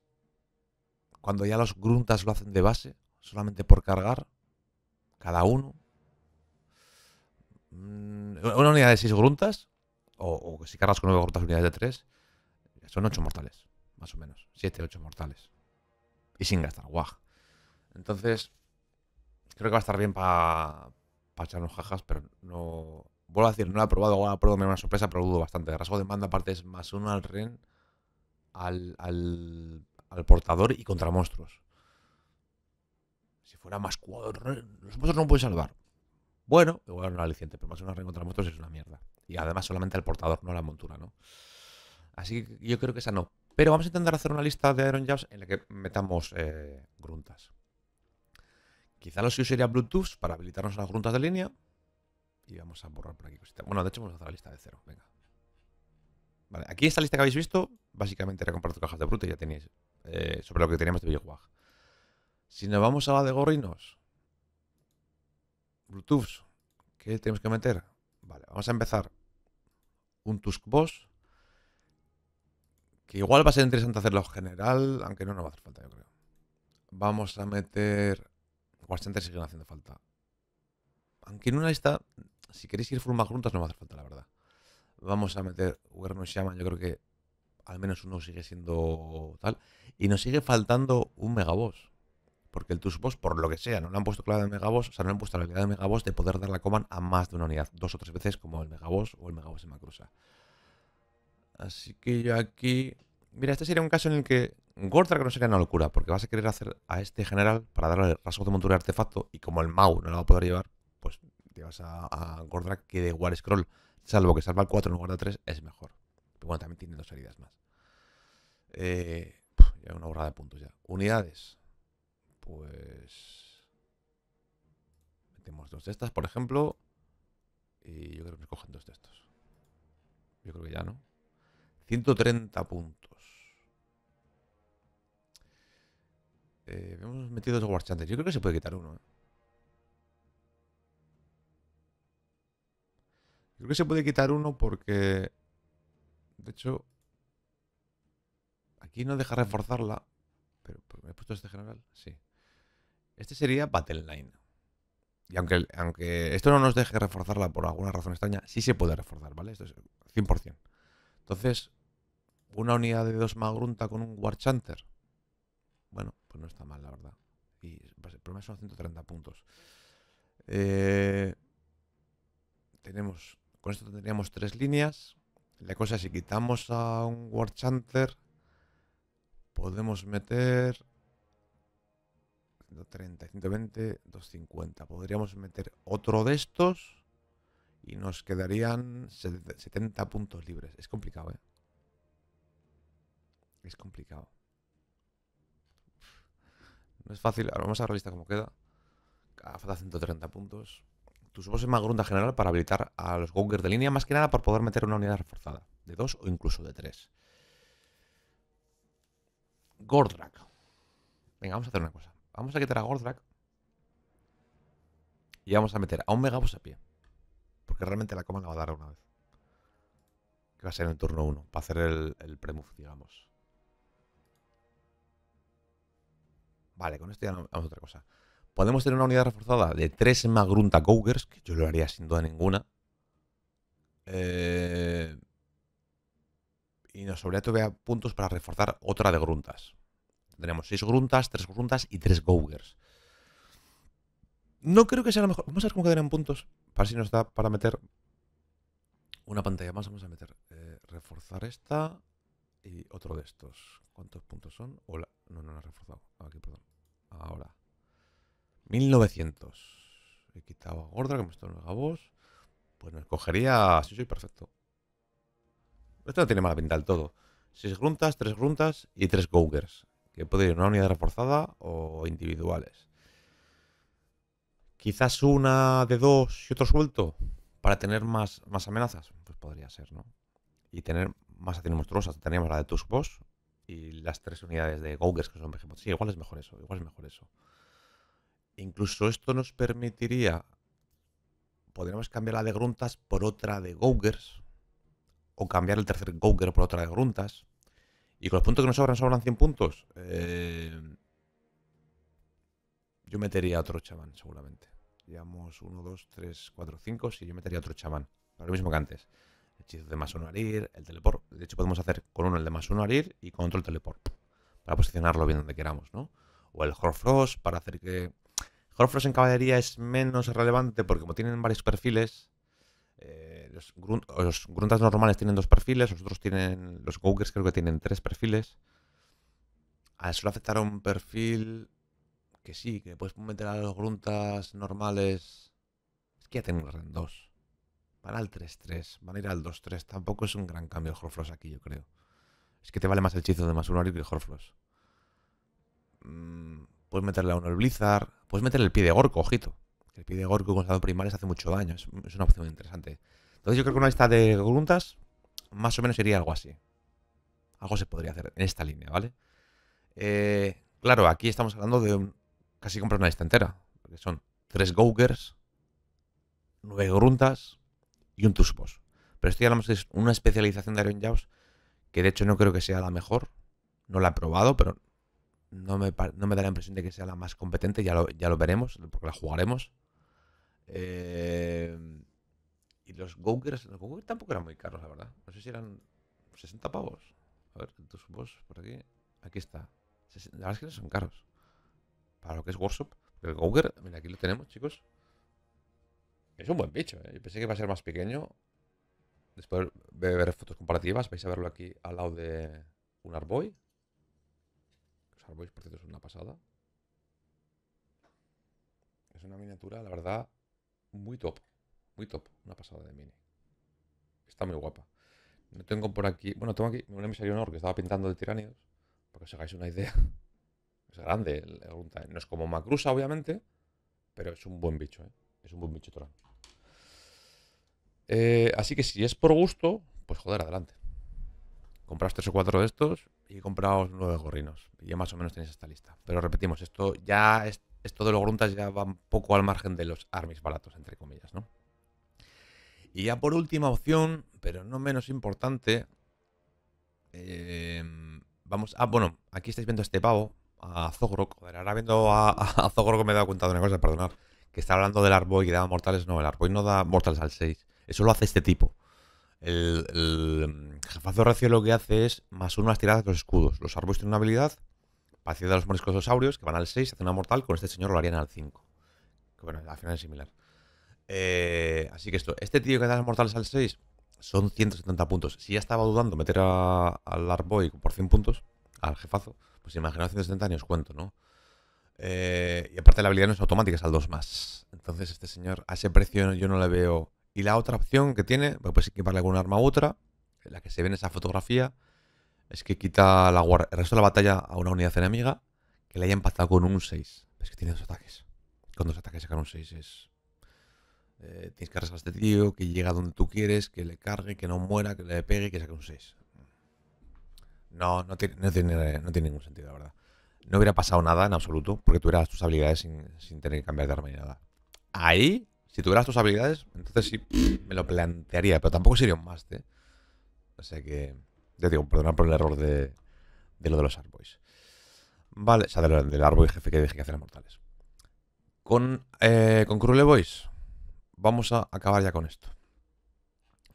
cuando ya los gruntas lo hacen de base, solamente por cargar, cada uno. Mm, una unidad de 6 gruntas, o, si cargas con 9 gruntas unidades de 3, son 8 mortales, más o menos. 7, 8 mortales. Y sin gastar, Guau. Entonces, creo que va a estar bien para echarnos jajas, pero no... Vuelvo a decir, no lo he probado, lo he me da una sorpresa, pero lo dudo bastante. Rasgo de mando aparte es más uno al ren, al, al al portador y contra monstruos. Si fuera más cuadro, los monstruos no pueden salvar. Bueno, igual no aliciente, pero más una re contra monstruos es una mierda. Y además solamente al portador, no a la montura, ¿no? Así que yo creo que esa no. Pero vamos a intentar hacer una lista de Iron Jabs en la que metamos eh, gruntas. Quizá lo usaría Bluetooth para habilitarnos a las gruntas de línea. Y vamos a borrar por aquí cositas. Bueno, de hecho vamos a hacer la lista de cero. Venga. Vale, aquí esta lista que habéis visto, básicamente era comprar cajas de bruto y ya tenéis... Eh, sobre lo que teníamos de Big Si nos vamos a la de gorrinos, Bluetooth, ¿qué tenemos que meter? Vale, vamos a empezar un Tusk Boss, que igual va a ser interesante hacerlo general, aunque no nos va a hacer falta, yo creo. Vamos a meter... Bastante siguen haciendo falta. Aunque en una lista, si queréis ir full más juntas, no va a hacer falta, la verdad. Vamos a meter Werner Shaman, yo creo que al menos uno sigue siendo tal. Y nos sigue faltando un megaboss. Porque el voz por lo que sea, no le han puesto clave de megaboss, o sea, no le han puesto la habilidad de megaboss de poder dar la command a más de una unidad, dos o tres veces, como el megaboss o el megaboss en Macrusa. Así que yo aquí. Mira, este sería un caso en el que Gortra que no sería una locura, porque vas a querer hacer a este general para darle rasgo de montura de artefacto, y como el Mau no lo va a poder llevar, pues llevas a, a Gordrak que de War Scroll, salvo que salva el 4 en lugar de 3, es mejor bueno, también tiene dos heridas más. Eh, ya una borrada de puntos ya. Unidades. Pues. Metemos dos de estas, por ejemplo. Y yo creo que nos cogen dos de estos. Yo creo que ya, ¿no? 130 puntos. Eh, hemos metido dos guarchantes. Yo creo que se puede quitar uno. ¿eh? creo que se puede quitar uno porque de hecho, aquí no deja reforzarla. Pero, me he puesto este general. Sí. Este sería Battle Line. Y aunque, aunque esto no nos deje reforzarla por alguna razón extraña, sí se puede reforzar, ¿vale? Esto es 100%. Entonces, una unidad de dos Magrunta con un War Chanter. Bueno, pues no está mal, la verdad. Y pues, el problema son 130 puntos. Eh, tenemos, con esto tendríamos tres líneas. La cosa es, si quitamos a un War podemos meter 130, 120, 250. Podríamos meter otro de estos y nos quedarían 70 puntos libres. Es complicado, ¿eh? Es complicado. No es fácil. Ahora vamos a la revista como queda. Cada falta 130 puntos tus bosses más grunda general para habilitar a los gongers de línea, más que nada para poder meter una unidad reforzada, de dos o incluso de tres. Gordrak. Venga, vamos a hacer una cosa. Vamos a quitar a Gordrak y vamos a meter a un bus a pie. Porque realmente la coma la va a dar una vez. Que va a ser en el turno 1, para hacer el, el pre digamos. Vale, con esto ya no, vamos a otra cosa. Podemos tener una unidad reforzada de tres Magrunta Gougers, que yo lo haría sin duda ninguna. Eh, y nos sobraría todavía puntos para reforzar otra de Gruntas. Tenemos seis Gruntas, tres Gruntas y tres Gougers. No creo que sea lo mejor. Vamos a ver cómo en puntos. Para si nos da para meter una pantalla más. Vamos a meter eh, reforzar esta y otro de estos. ¿Cuántos puntos son? Hola. No, no la he reforzado. Ah, aquí, perdón. Ahora. 1900. He quitado a Gordra, que me estoy en Pues me escogería... si soy perfecto. Esto no tiene mala pinta del todo. 6 gruntas, 3 gruntas y 3 gougers. Que puede ir una unidad reforzada o individuales. Quizás una de dos y otro suelto. Para tener más, más amenazas. Pues podría ser, ¿no? Y tener más acciones monstruosas. Teníamos la de tus Boss y las tres unidades de Gougers que son por Sí, igual es mejor eso. Igual es mejor eso. Incluso esto nos permitiría, podríamos cambiar la de Gruntas por otra de Gougers, o cambiar el tercer Gouger por otra de Gruntas. Y con los puntos que nos sobran, sobran 100 puntos. Eh, yo metería otro chamán, seguramente. Digamos 1, 2, 3, 4, 5. Sí, yo metería otro chamán. Lo mismo que antes. El Hechizo de más uno al ir, el teleport. De hecho, podemos hacer con uno el de más uno al ir y con otro el teleport. Para posicionarlo bien donde queramos, ¿no? O el Horfrost para hacer que Horfrost en caballería es menos relevante porque como tienen varios perfiles, eh, los, gruntas normales tienen dos perfiles, los otros tienen, los gokers creo que tienen tres perfiles. Ah, a eso le un perfil que sí, que puedes meter a los gruntas normales. Es que ya tengo dos. 2. Van al 3-3, van a ir al 2-3. Tampoco es un gran cambio el aquí, yo creo. Es que te vale más el hechizo de más que el Horfrost. Mm, Puedes meterle a uno el Blizzard. Puedes meterle el pie de Gorko, ojito. El pie de Gorko con estado primales hace mucho daño. Es, una opción interesante. Entonces yo creo que una lista de gruntas más o menos sería algo así. Algo se podría hacer en esta línea, ¿vale? Eh, claro, aquí estamos hablando de casi comprar una lista entera. Porque son tres Gougers, nueve gruntas y un Tuspos. Pero esto ya hablamos de una especialización de Iron Jaws que de hecho no creo que sea la mejor. No la he probado, pero no me, no me da la impresión de que sea la más competente, ya lo, ya lo veremos, porque la jugaremos. Eh, y los gogers los tampoco eran muy caros, la verdad. No sé si eran 60 pavos. A ver, tus supos por aquí. Aquí está. La verdad es que no son caros. Para lo que es Workshop. El goger mira, aquí lo tenemos, chicos. Es un buen bicho, ¿eh? pensé que iba a ser más pequeño. Después de ver fotos comparativas, vais a verlo aquí al lado de un Arboy por cierto, es una pasada. Es una miniatura, la verdad, muy top. Muy top. Una pasada de mini. Está muy guapa. No tengo por aquí... Bueno, tengo aquí un emisario honor que estaba pintando de tiránidos. Para que os hagáis una idea. Es grande. no es como Macrusa, obviamente. Pero es un buen bicho, ¿eh? Es un buen bicho Torán. Eh, así que si es por gusto, pues joder, adelante compraos tres o cuatro de estos y compraos nueve gorrinos. Y ya más o menos tenéis esta lista. Pero repetimos, esto ya es, esto de los gruntas ya va un poco al margen de los armies baratos, entre comillas, ¿no? Y ya por última opción, pero no menos importante, eh, vamos Ah, bueno, aquí estáis viendo a este pavo, a Zogrok. ahora viendo a, a, Zogrok me he dado cuenta de una cosa, perdonad. Que está hablando del Arboy que da mortales. No, el Arboy no da mortales al 6. Eso lo hace este tipo. El, el mm, jefazo recio lo que hace es más una tirada de los escudos. Los árboles tienen una habilidad parecida a los saurios que van al 6, hacen una mortal, con este señor lo harían al 5. Que bueno, al final es similar. Eh, así que esto, este tío que da las mortales al 6 son 170 puntos. Si ya estaba dudando meter al Arboy por 100 puntos, al jefazo, pues imaginaos 170 años cuento, ¿no? Eh, y aparte la habilidad no es automática, es al 2 más. Entonces este señor, a ese precio yo no le veo y la otra opción que tiene, pues, pues equiparle con un arma u otra, en la que se ve en esa fotografía, es que quita el resto de la batalla a una unidad enemiga que le haya empatado con un 6. Es pues que tiene dos ataques. Con dos ataques sacar un 6 es... Eh, tienes que arrasar a este tío, que llega donde tú quieres, que le cargue, que no muera, que le pegue, que saque un 6. No, no tiene, no tiene, no tiene ningún sentido, la verdad. No hubiera pasado nada en absoluto, porque tuvieras tus habilidades sin, sin tener que cambiar de arma ni nada. Ahí si tuvieras tus habilidades, entonces sí me lo plantearía, pero tampoco sería un master. ¿eh? O sea que, ya digo, perdonad por el error de, lo de los Arboys. Vale, o sea, del, del y jefe que dije que hacían mortales. Con, eh, con Cruel Boys, vamos a acabar ya con esto.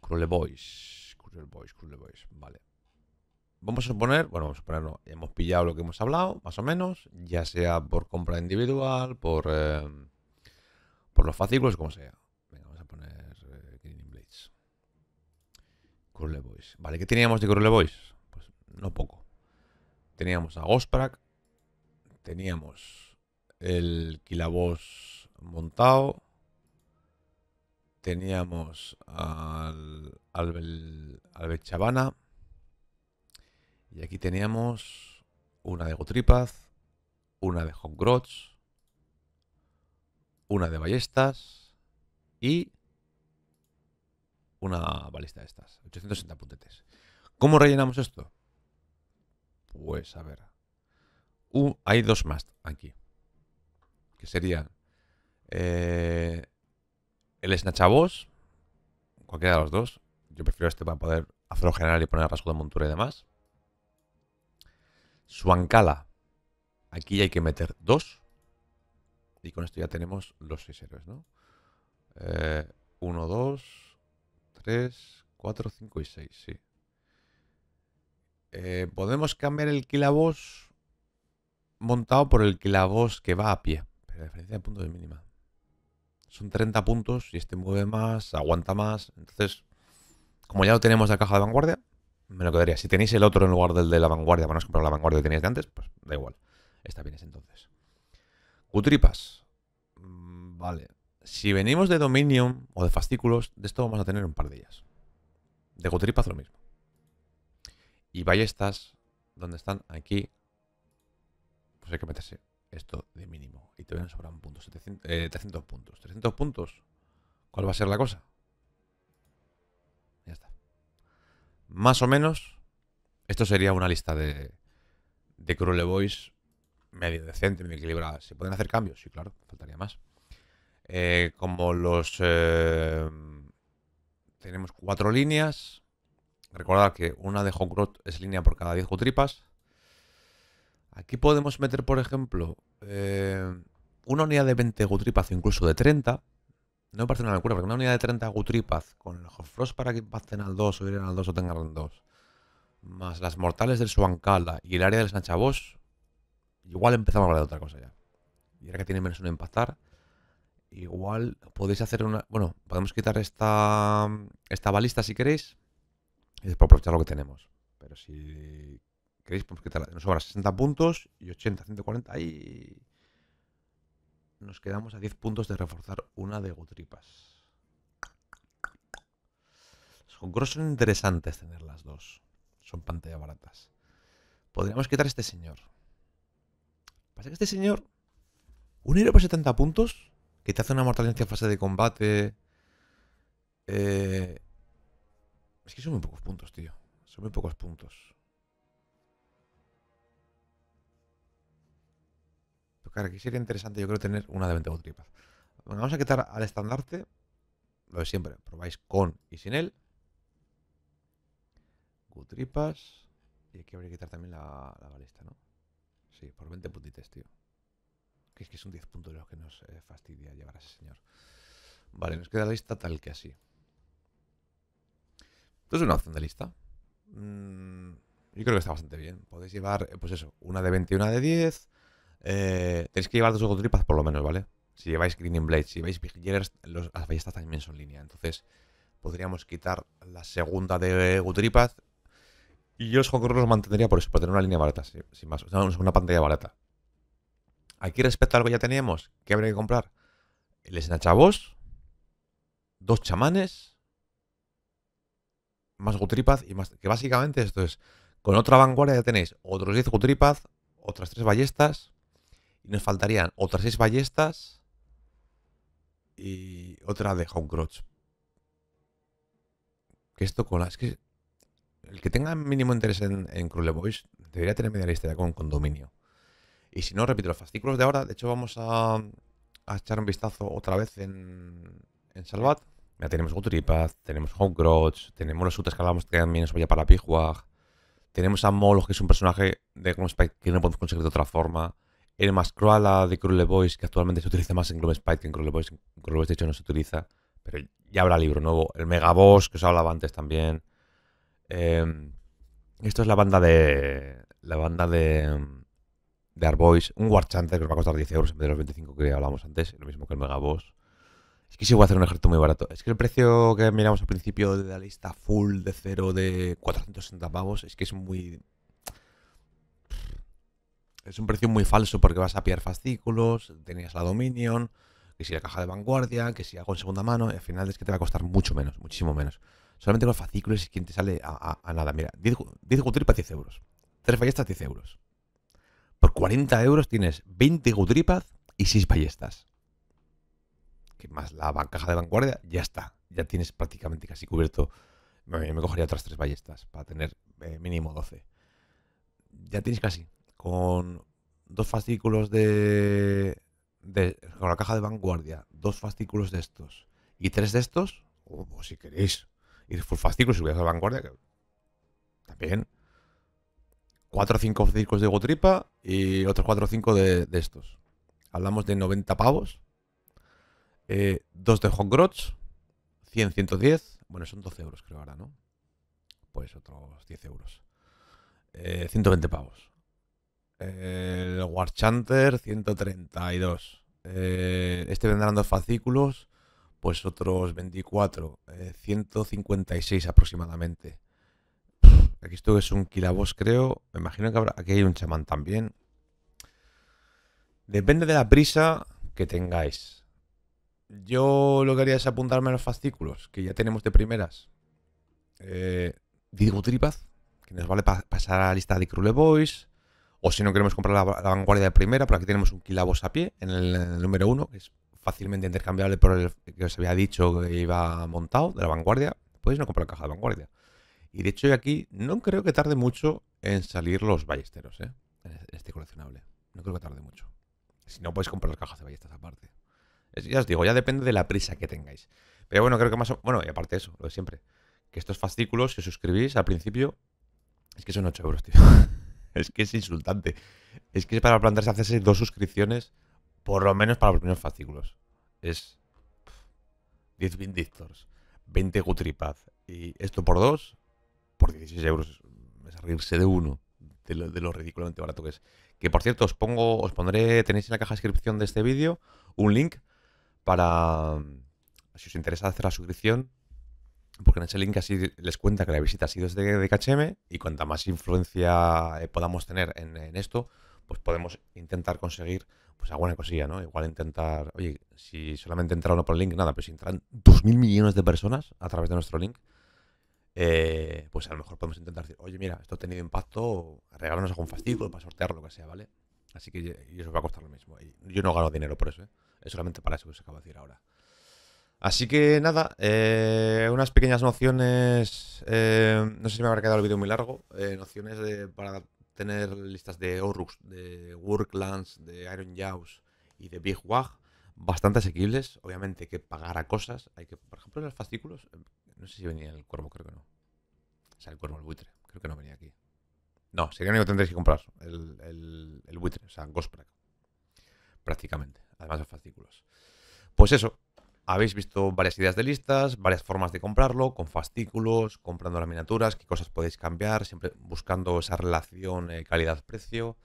Cruel Boys, Cruel Boys, Cruel Boys, vale. Vamos a suponer, bueno, vamos a suponer, hemos pillado lo que hemos hablado, más o menos, ya sea por compra individual, por... Eh, por los pues, fascículos como sea. Venga, vamos a poner eh, Blades. Curle Boys. Vale, ¿qué teníamos de Curle Boys? Pues no poco. Teníamos a gosprak Teníamos el Kilabos montado. Teníamos al, al, chavana Y aquí teníamos una de Gotripaz, una de Hoggrots una de ballestas y una balista de estas, 860 puntetes. ¿Cómo rellenamos esto? Pues a ver. Uh, hay dos más aquí. Que serían eh, el Snatchaboss, cualquiera de los dos. Yo prefiero este para poder hacerlo general y poner rasgo de montura y demás. Suancala, aquí hay que meter dos. Y con esto ya tenemos los 6 héroes, ¿no? 1, 2, 3, 4, 5 y 6, sí. Eh, podemos cambiar el kilabos montado por el kilavos que va a pie. Pero la diferencia de puntos es mínima. Son 30 puntos y este mueve más, aguanta más. Entonces, como ya lo tenemos de la caja de vanguardia, me lo quedaría. Si tenéis el otro en lugar del de la vanguardia, para no comprar la vanguardia que tenéis de antes, pues da igual. Está bien es entonces. Cutripas. Mm, vale. Si venimos de Dominion o de Fascículos, de esto vamos a tener un par de ellas. De Cutripas lo mismo. Y ballestas, donde están aquí, pues hay que meterse esto de mínimo. Y te nos a sobrar 700, eh, 300 puntos. 300 puntos. ¿Cuál va a ser la cosa? Ya está. Más o menos, esto sería una lista de, de Cruel Boys medio decente, medio equilibrada. ¿Se pueden hacer cambios? Sí, claro, faltaría más. Eh, como los... Eh, tenemos cuatro líneas. Recordad que una de Hogrot es línea por cada 10 Gutripas Aquí podemos meter, por ejemplo, eh, una unidad de 20 Gutripas o incluso de 30. No me parece una locura, porque una unidad de 30 Gutripas con el Frost para que pasen al 2 o iren al 2 o tengan al 2. Más las mortales del Suancala y el área del Sanchabos Igual empezamos a hablar de otra cosa ya. Y ahora que tiene menos uno empatar igual podéis hacer una... Bueno, podemos quitar esta, esta balista si queréis. Y después aprovechar lo que tenemos. Pero si queréis, podemos quitarla. Nos sobra 60 puntos y 80, 140 y... Nos quedamos a 10 puntos de reforzar una de Gutripas. Los son interesantes tener las dos. Son pantalla baratas. Podríamos quitar este señor. Pasa que este señor, un héroe por 70 puntos, que te hace una mortalidad en fase de combate. Eh, es que son muy pocos puntos, tío. Son muy pocos puntos. claro, aquí sería interesante, yo creo, tener una de 20 gutripas Bueno, vamos a quitar al estandarte lo de siempre. Probáis con y sin él. Gutripas. Y aquí habría que quitar también la, la balista, ¿no? Sí, por 20 puntitos, tío. Que es que son 10 puntos los que nos eh, fastidia llevar a ese señor. Vale, nos queda la lista tal que así. Esto es una opción de lista. Mm, yo creo que está bastante bien. Podéis llevar, eh, pues eso, una de 20 y una de 10. Eh, tenéis que llevar dos tripas por lo menos, ¿vale? Si lleváis Greening Blade, si lleváis Vigilers, las ballestas también son línea. Entonces, podríamos quitar la segunda de Gutripaz y yo los los mantendría por eso, por tener una línea barata, sin más. una pantalla barata. Aquí respecto a lo que ya teníamos, ¿qué habría que comprar? El Snatchabos, dos chamanes, más Gutripaz y más. Que básicamente esto es. Con otra vanguardia ya tenéis otros 10 Gutripaz, otras 3 ballestas. Y nos faltarían otras 6 ballestas. Y otra de Homecroach. Que esto con las. que el que tenga mínimo interés en, Cruel Boys debería tener media lista con condominio. Y si no, repito, los fascículos de ahora, de hecho vamos a, echar un vistazo otra vez en, en Salvat. Ya tenemos Guturipath, tenemos Homegrudge, tenemos los Utes que hablábamos también vaya para Pijuag. Tenemos a Moloch, que es un personaje de Gloom que no podemos conseguir de otra forma. El Mascruala de Cruel Boys, que actualmente se utiliza más en Gloom que en Cruel Boys. En Cruel Boys, de hecho, no se utiliza. Pero ya habrá libro nuevo. El Megaboss, que os hablaba antes también. Em, esto es la banda de. La banda de. De Un Warchanter que os va a costar 10 euros en vez de los 25 que hablábamos antes. Lo mismo que el Megaboss. Es que si voy a hacer un ejército muy barato. Es que el precio que miramos al principio de la lista full de cero de 460 pavos es que es muy. Es un precio muy falso porque vas a pillar fascículos, tenías la Dominion, que si la caja de vanguardia, que si algo en segunda mano, y al final es que te va a costar mucho menos, muchísimo menos solamente los fascículos y quien te sale a, nada. Mira, 10, 10 10 euros. 3 ballestas, 10 euros. Por 40 euros tienes 20 gutripas y 6 ballestas. Que más la caja de vanguardia, ya está. Ya tienes prácticamente casi cubierto. Me, cogería otras 3 ballestas para tener eh, mínimo 12. Ya tienes casi. Con dos fascículos de, de, Con la caja de vanguardia, dos fascículos de estos y tres de estos. si queréis, ir full fast si y a la vanguardia. También. 4 o 5 ciclos de Gotripa y otros 4 o 5 de, estos. Hablamos de 90 pavos. 2 eh, de Hot 100, 110. Bueno, son 12 euros creo ahora, ¿no? Pues otros 10 euros. 120 eh, pavos. El War Chanter, 132. Eh, este vendrán dos fascículos pues otros 24, 156 eh, aproximadamente. Aquí esto es un kilabos, creo. Me imagino que habrá, aquí hay un chamán también. Depende de la prisa que tengáis. Yo lo que haría es apuntarme a los fascículos, que ya tenemos de primeras. Eh, digo Tripaz, que nos vale pasar a la lista de Crule Boys. O si no queremos comprar la, vanguardia de primera, para aquí tenemos un kilabos a pie en el, número uno que es fácilmente intercambiable por el que os había dicho que iba montado, de la vanguardia, podéis no comprar caja de vanguardia. Y de hecho, yo aquí no creo que tarde mucho en salir los ballesteros, ¿eh? En este coleccionable. No creo que tarde mucho. Si no, podéis comprar las cajas de ballestas aparte. Es, ya os digo, ya depende de la prisa que tengáis. Pero bueno, creo que más... Bueno, y aparte eso, lo de siempre. Que estos fascículos, si os suscribís al principio, es que son 8 euros, tío. es que es insultante. Es que es para plantarse hacerse dos suscripciones por lo menos para los primeros fascículos. Es 10 Vindictors, 20 Gutripaz. Y esto por dos, por 16 euros. Es reírse de uno, de lo, ridículamente barato que es. Que por cierto, os pongo, os pondré, tenéis en la caja de descripción de este vídeo un link para, mm, si os interesa hacer la suscripción, porque en ese link así les cuenta que la visita ha sido desde KHM y cuanta más influencia eh, podamos tener en esto, pues podemos intentar conseguir pues alguna cosilla, ¿no? Igual intentar, oye, si solamente entra uno por el link, nada, pues si entran 2.000 millones de personas a través de nuestro link, eh, pues a lo mejor podemos intentar decir, oye, mira, esto ha tenido impacto, regálanos algún fastidio para sortear lo que sea, ¿vale? Así que eso va a costar lo mismo. Yo no gano dinero por eso, ¿eh? Es solamente para eso que se acaba de decir ahora. Así que nada, eh, unas pequeñas nociones. Eh, no sé si me habrá quedado el vídeo muy largo. nociones de, para tener listas de Orrux, de Worklands, de Iron Jaws y de Big Wag bastante asequibles. Obviamente que pagar a cosas. Hay que, por ejemplo, los fascículos. Em, no sé si venía el cuervo, creo que no. O sea, el cuervo, el buitre. Creo que no venía aquí. No, sería lo único que tendréis que comprar. El, buitre, o sea, Ghost Prácticamente. Además de fascículos. Pues eso, habéis visto varias ideas de listas, varias formas de comprarlo, con fascículos, comprando las miniaturas, qué cosas podéis cambiar, siempre buscando esa relación eh, calidad-precio.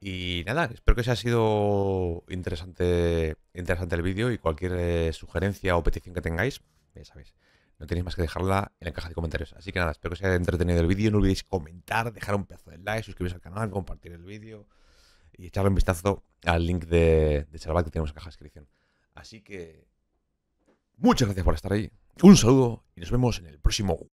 Y nada, espero que os haya sido interesante, interesante el vídeo y cualquier eh, sugerencia o petición que tengáis, ya sabéis, no tenéis más que dejarla en la caja de comentarios. Así que nada, espero que os haya entretenido el vídeo, no olvidéis comentar, dejar un pedazo de like, suscribiros al canal, compartir el vídeo y echarle un vistazo al link de, de que tenemos en la caja de descripción. Así que Muchas gracias por estar ahí. Un saludo y nos vemos en el próximo.